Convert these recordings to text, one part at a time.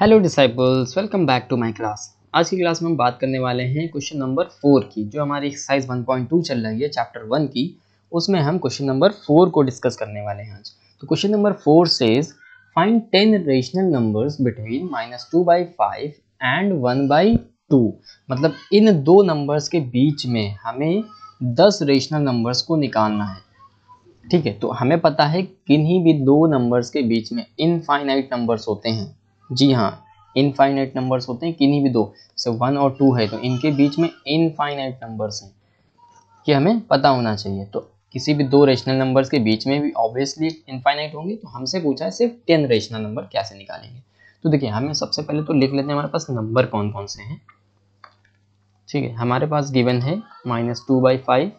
Hello disciples welcome back to my class आज की class में हम बात करने वाले हैं क्वेश्चन नंबर फोर की जो हमारी एक्सरसाइज 1.2 चल रही है चैप्टर वन की उसमें हम क्वेश्चन नंबर फोर को डिस्कस करने वाले हैं आज तो question number four says find ten rational numbers between minus two by five and one by two मतलब इन दो नंबर्स के बीच में हमें दस रेशनल नंबर्स को निकालना है ठीक है तो हमें पता है किन्हीं भी दो नंबर्स के बीच में इनफाइनाइट नंबर्स होते हैं जी हाँ इनफाइनाइट नंबर्स होते हैं किन्हीं भी दो से वन और टू है तो इनके बीच में इनफाइनाइट नंबर्स हैं ये हमें पता होना चाहिए तो किसी भी दो रेशनल नंबर्स के बीच में भी ऑब्वियसली इनफाइनाइट होंगे तो हमसे पूछा है सिर्फ टेन रेशनल नंबर कैसे निकालेंगे तो देखिए हमें सबसे पहले तो लिख लेते हैं हमारे पास नंबर कौन कौन से हैं ठीक है हमारे पास गिवन है minus two by five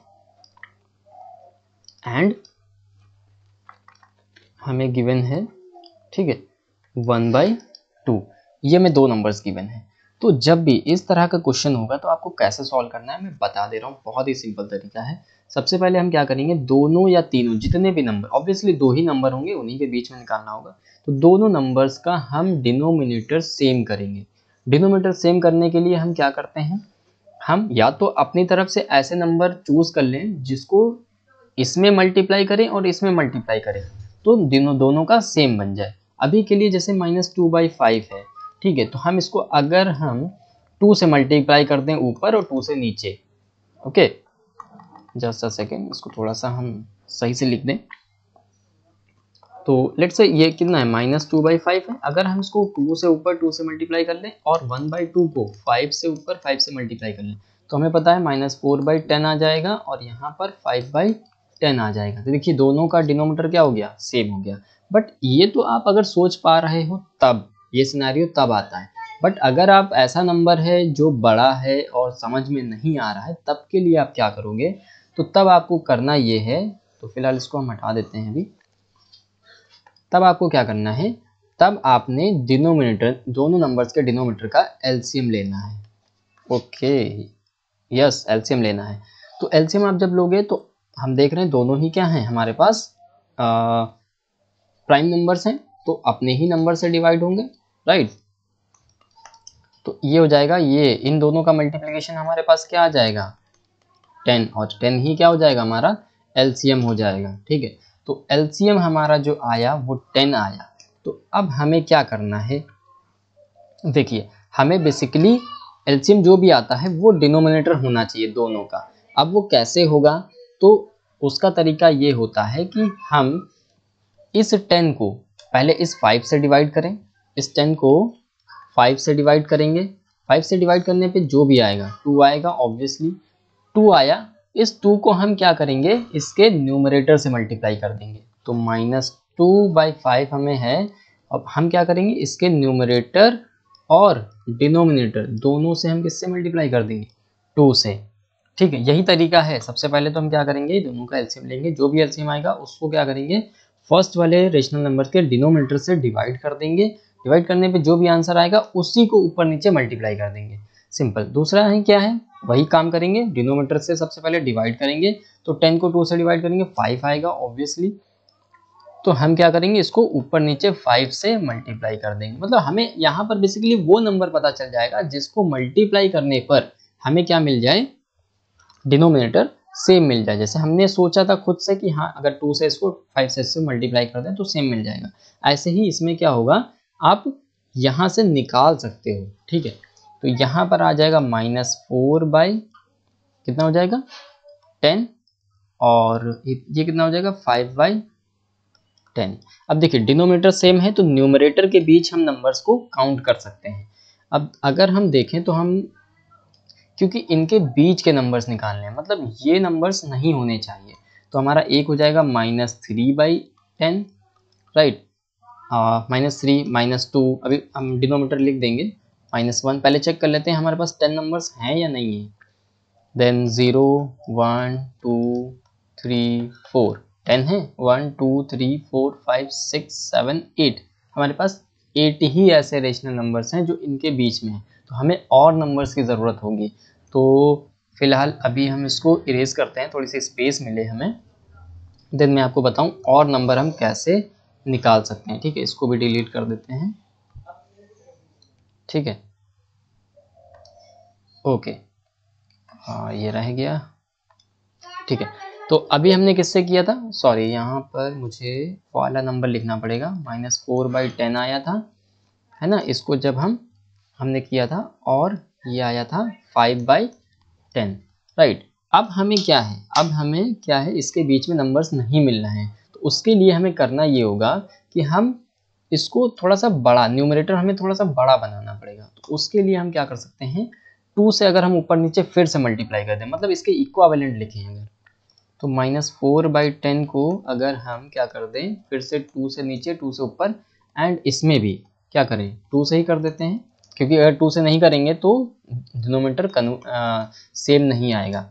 and हमें गिवन है ठीक है वन बाई टू ये में दो नंबर्स गिवन है तो जब भी इस तरह का क्वेश्चन होगा तो आपको कैसे सॉल्व करना है मैं बता दे रहा हूँ बहुत ही सिंपल तरीका है सबसे पहले हम क्या करेंगे दोनों या तीनों जितने भी नंबर ऑब्वियसली दो ही नंबर होंगे उन्हीं के बीच में निकालना होगा तो दोनों नंबर्स का हम डिनोमिनेटर सेम करेंगे डिनोमिनेटर सेम करने के लिए हम क्या करते हैं हम या तो अपनी तरफ से ऐसे नंबर चूज कर लें जिसको इसमें मल्टीप्लाई करें और इसमें मल्टीप्लाई करें तो दोनों का सेम बन जाए अभी के लिए जैसे माइनस टू बाई फाइव है ठीक है तो हम इसको अगर हम टू से मल्टीप्लाई कर दें ऊपर और टू से नीचे ओके जस्ट अ सेकेंड इसको थोड़ा सा हम सही से लिख दें तो लेट से ये कितना है माइनस टू बाई फाइव है अगर हम इसको टू से ऊपर टू से मल्टीप्लाई कर लें और वन बाई टू को फाइव से ऊपर फाइव से मल्टीप्लाई कर लें तो हमें पता है माइनस फोर बाई टेन आ जाएगा और यहाँ पर फाइव बाई टेन आ जाएगा तो देखिए दोनों का डिनोमीटर क्या हो गया सेम हो गया बट ये तो आप अगर सोच पा रहे हो तब ये सिनारियो तब आता है बट अगर आप ऐसा नंबर है जो बड़ा है और समझ में नहीं आ रहा है तब के लिए आप क्या करोगे तो तब आपको करना ये है तो फिलहाल इसको हम हटा देते हैं अभी तब आपको क्या करना है तब आपने डिनोमिनेटर दोनों नंबर्स के डिनोमीटर का एलसीएम लेना है ओके यस एलसीएम लेना है तो एलसीएम आप जब लोगे तो हम देख रहे हैं दोनों ही क्या हैं हमारे पास आ, प्राइम नंबर्स हैं तो अपने ही नंबर से डिवाइड होंगे राइट तो ये हो जाएगा ये इन दोनों का मल्टीप्लीकेशन हमारे पास क्या आ जाएगा टेन और टेन ही क्या हो जाएगा हमारा एलसीएम हो जाएगा ठीक है तो एलसीएम हमारा जो आया वो टेन आया तो अब हमें क्या करना है देखिए हमें बेसिकली एलसीएम जो भी आता है वो डिनोमिनेटर होना चाहिए दोनों का अब वो कैसे होगा तो उसका तरीका ये होता है कि हम इस टेन को पहले इस फाइव से डिवाइड करें इस टेन को फाइव से डिवाइड करेंगे फाइव से डिवाइड करने पे जो भी आएगा टू आएगा ऑब्वियसली टू आया इस टू को हम क्या करेंगे इसके न्यूमरेटर से मल्टीप्लाई कर देंगे तो माइनस टू बाई फाइव हमें है अब हम क्या करेंगे इसके न्यूमरेटर और डिनोमिनेटर दोनों से हम किससे मल्टीप्लाई कर देंगे टू से ठीक है यही तरीका है सबसे पहले तो हम क्या करेंगे दोनों का एल्सियम लेंगे जो भी एल्सियम आएगा उसको क्या करेंगे फर्स्ट वाले रेशनल नंबर के डिनोमीटर से डिवाइड कर देंगे डिवाइड करने पे जो भी आंसर आएगा उसी को ऊपर नीचे मल्टीप्लाई कर देंगे सिंपल दूसरा है क्या है वही काम करेंगे डिनोमीटर से सबसे पहले डिवाइड करेंगे तो टेन को टू से डिवाइड करेंगे फाइव आएगा ऑब्वियसली तो हम क्या करेंगे इसको ऊपर नीचे फाइव से मल्टीप्लाई कर देंगे मतलब हमें यहाँ पर बेसिकली वो नंबर पता चल जाएगा जिसको मल्टीप्लाई करने पर हमें क्या मिल जाए डिनोमिनेटर सेम मिल जाए जैसे हमने सोचा था खुद से कि हाँ अगर टू से इसको फाइव से इसको मल्टीप्लाई कर दें तो सेम मिल जाएगा ऐसे ही इसमें क्या होगा आप यहाँ से निकाल सकते हो ठीक है तो यहाँ पर आ जाएगा माइनस फोर बाई कितना हो जाएगा टेन और ये कितना हो जाएगा फाइव बाई टेन अब देखिए डिनोमीटर सेम है तो न्यूमरेटर के बीच हम नंबर्स को काउंट कर सकते हैं अब अगर हम देखें तो हम क्योंकि इनके बीच के नंबर्स निकालने हैं मतलब ये नंबर्स नहीं होने चाहिए तो हमारा एक हो जाएगा minus three by ten right minus three minus two अभी हम डिनोमीटर लिख देंगे माइनस वन पहले चेक कर लेते हैं हमारे पास टेन नंबर्स हैं या नहीं है then zero one two three four ten है one two three four five six seven eight हमारे पास एट ही ऐसे रेशनल नंबर्स हैं जो इनके बीच में हैं तो हमें और नंबर्स की ज़रूरत होगी तो फिलहाल अभी हम इसको इरेज करते हैं थोड़ी सी स्पेस मिले हमें देन मैं आपको बताऊं और नंबर हम कैसे निकाल सकते हैं ठीक है इसको भी डिलीट कर देते हैं ठीक है ओके हाँ ये रह गया ठीक है तो अभी हमने किससे किया था सॉरी यहाँ पर मुझे वाला नंबर लिखना पड़ेगा माइनस फोर बाई टेन आया था है ना इसको जब हम हमने किया था और ये आया था फाइव बाई टेन राइट अब हमें क्या है अब हमें क्या है इसके बीच में नंबर्स नहीं मिल रहे हैं तो उसके लिए हमें करना ये होगा कि हम इसको थोड़ा सा बड़ा न्यूमरेटर हमें थोड़ा सा बड़ा बनाना पड़ेगा तो उसके लिए हम क्या कर सकते हैं टू से अगर हम ऊपर नीचे फिर से मल्टीप्लाई कर दें मतलब इसके इक्वावेलेंट लिखें अगर तो माइनस फोर बाई टेन को अगर हम क्या कर दें फिर से टू से नीचे टू से ऊपर एंड इसमें भी क्या करें टू से ही कर देते हैं क्योंकि अगर टू से नहीं करेंगे तो डिनोमीटर सेम नहीं आएगा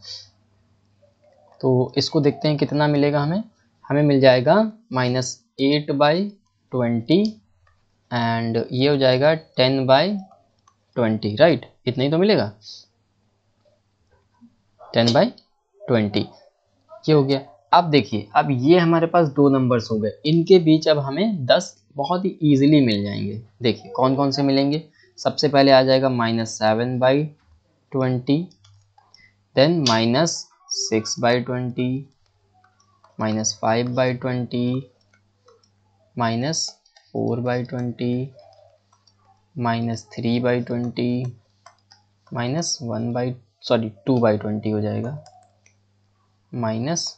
तो इसको देखते हैं कितना मिलेगा हमें हमें मिल जाएगा minus eight by twenty and ये हो जाएगा टेन बाई ट्वेंटी राइट इतना ही तो मिलेगा टेन बाई ट्वेंटी ये हो गया अब देखिए अब ये हमारे पास दो नंबर्स हो गए इनके बीच अब हमें दस बहुत ही ईजिली मिल जाएंगे देखिए कौन कौन से मिलेंगे सबसे पहले आ जाएगा minus seven by twenty then minus six by twenty minus five by twenty minus four by twenty minus three by twenty minus one by sorry two by twenty हो जाएगा minus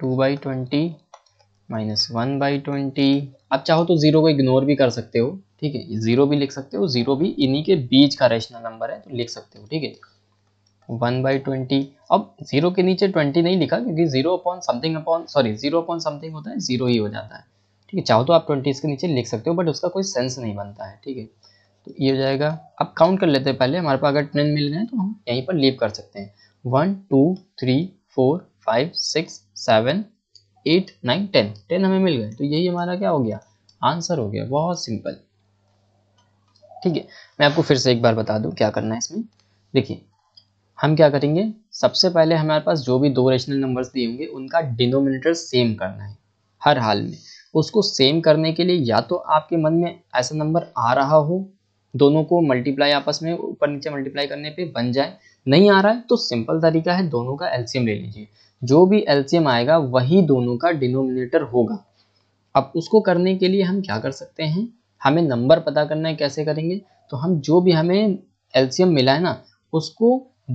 two by twenty minus one by twenty आप चाहो तो zero को ignore भी कर सकते हो ठीक है जीरो भी लिख सकते हो जीरो भी इन्हीं के बीच का रेशनल नंबर है तो लिख सकते हो ठीक है वन बाई ट्वेंटी अब जीरो के नीचे ट्वेंटी नहीं लिखा क्योंकि zero upon something upon sorry zero upon something होता है जीरो ही हो जाता है ठीक है चाहो तो आप ट्वेंटी इसके नीचे लिख सकते हो बट उसका कोई सेंस नहीं बनता है ठीक है तो ये हो जाएगा अब काउंट कर लेते हैं पहले हमारे पास अगर टेन मिल गए तो हम यहीं पर लीव कर सकते हैं one two three four five six seven eight nine ten ten हमें मिल गए तो यही हमारा क्या हो गया आंसर हो गया बहुत सिंपल ठीक है मैं आपको फिर से एक बार बता दूँ क्या करना है इसमें देखिए हम क्या करेंगे सबसे पहले हमारे पास जो भी दो रेशनल नंबर्स दिए होंगे उनका डिनोमिनेटर सेम करना है हर हाल में उसको सेम करने के लिए या तो आपके मन में ऐसा नंबर आ रहा हो दोनों को मल्टीप्लाई आपस में ऊपर नीचे मल्टीप्लाई करने पे बन जाए नहीं आ रहा है तो सिंपल तरीका है दोनों का एल्सियम ले लीजिए जो भी एल्सियम आएगा वही दोनों का डिनोमिनेटर होगा अब उसको करने के लिए हम क्या कर सकते हैं हमें नंबर पता करना है कैसे करेंगे तो हम जो भी हमें एल्सियम मिला है ना उसको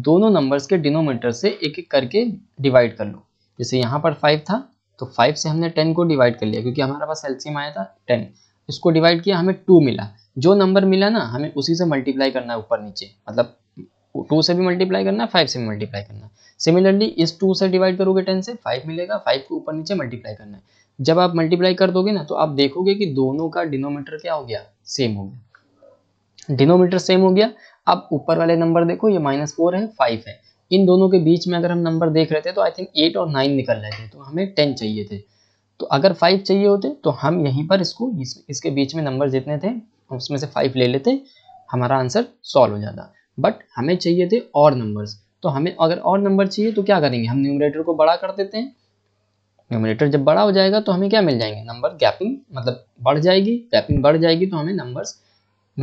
दोनों नंबर्स के डिनोमीटर से एक एक करके डिवाइड कर लो जैसे यहाँ पर फाइव था तो फाइव से हमने टेन को डिवाइड कर लिया क्योंकि हमारे पास एल्सियम आया था टेन इसको डिवाइड किया हमें टू मिला जो नंबर मिला ना हमें उसी से मल्टीप्लाई करना है ऊपर नीचे मतलब टू से भी मल्टीप्लाई करना है फाइव से भी मल्टीप्लाई करना है सिमिलरली इस टू से डिवाइड करोगे टेन से फाइव मिलेगा फाइव को ऊपर नीचे मल्टीप्लाई करना है जब आप मल्टीप्लाई कर दोगे ना तो आप देखोगे कि दोनों का डिनोमीटर क्या हो गया सेम हो गया डिनोमीटर सेम हो गया अब ऊपर वाले नंबर देखो ये माइनस फोर है फाइव है इन दोनों के बीच में अगर हम नंबर देख रहे थे तो आई थिंक एट और नाइन निकल रहे थे तो हमें टेन चाहिए थे तो अगर फाइव चाहिए होते तो हम यहीं पर इसको इस, इसके बीच में नंबर जितने थे उसमें से फाइव ले लेते हमारा आंसर सॉल्व हो जाता बट हमें चाहिए थे और नंबर्स तो हमें अगर और नंबर चाहिए तो क्या करेंगे हम न्यूमरेटर को बड़ा कर देते हैं न्यूमिनेटर जब बड़ा हो जाएगा तो हमें क्या मिल जाएंगे नंबर गैपिंग मतलब बढ़ जाएगी गैपिंग बढ़ जाएगी तो हमें नंबर्स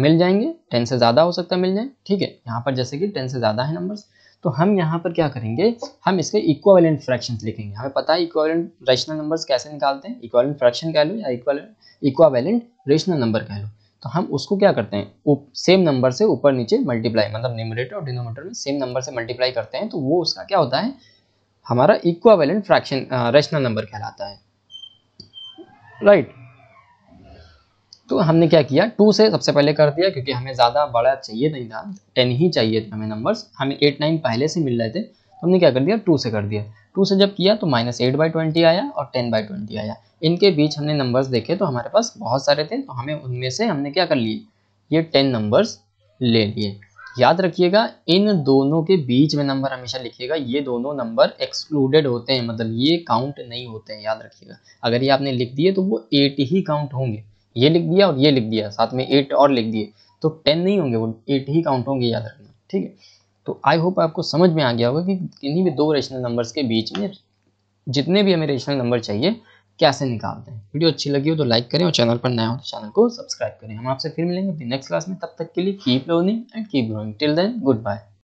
मिल जाएंगे टेन से ज़्यादा हो सकता है मिल जाए ठीक है यहाँ पर जैसे कि टेन से ज़्यादा है नंबर्स तो हम यहाँ पर क्या करेंगे हम इसके इक्वालेंट फ्रैक्शन लिखेंगे हमें पता है इक्वालेंट रेशनल नंबर्स कैसे निकालते हैं इक्वालेंट फ्रैक्शन कह लो या इक्वावेलेंट इक्वावेलेंट रेशनल नंबर कह लो तो हम उसको क्या करते हैं सेम नंबर से ऊपर नीचे मल्टीप्लाई मतलब न्यूमिनेटर और डिनोमीटर में सेम नंबर से मल्टीप्लाई करते हैं तो वो उसका क्या होता है हमारा इक्वावेलेंट फ्रैक्शन रेशनल नंबर कहलाता है राइट right. तो हमने क्या किया टू से सबसे पहले कर दिया क्योंकि हमें ज़्यादा बड़ा चाहिए नहीं था टेन ही चाहिए थे हमें नंबर्स हमें एट नाइन पहले से मिल रहे थे तो हमने क्या कर दिया टू से कर दिया टू से जब किया तो माइनस एट बाई ट्वेंटी आया और टेन बाई ट्वेंटी आया इनके बीच हमने नंबर्स देखे तो हमारे पास बहुत सारे थे तो हमें उनमें से हमने क्या कर लिए ये टेन नंबर्स ले लिए याद रखिएगा इन दोनों के बीच में नंबर हमेशा लिखिएगा ये दोनों नंबर एक्सक्लूडेड होते हैं मतलब ये काउंट नहीं होते हैं याद रखिएगा अगर ये आपने लिख दिए तो वो एट ही काउंट होंगे ये लिख दिया और ये लिख दिया साथ में एट और लिख दिए तो टेन नहीं होंगे वो एट ही काउंट होंगे याद रखना ठीक है तो आई होप आपको समझ में आ गया होगा कि इन्हीं भी दो रेशनल नंबर्स के बीच में जितने भी हमें रेशनल नंबर चाहिए कैसे निकालते हैं वीडियो अच्छी लगी हो तो लाइक करें और चैनल पर नया हो तो चैनल को सब्सक्राइब करें हम आपसे फिर मिलेंगे नेक्स्ट क्लास में तब तक के लिए keep learning and keep growing till then good bye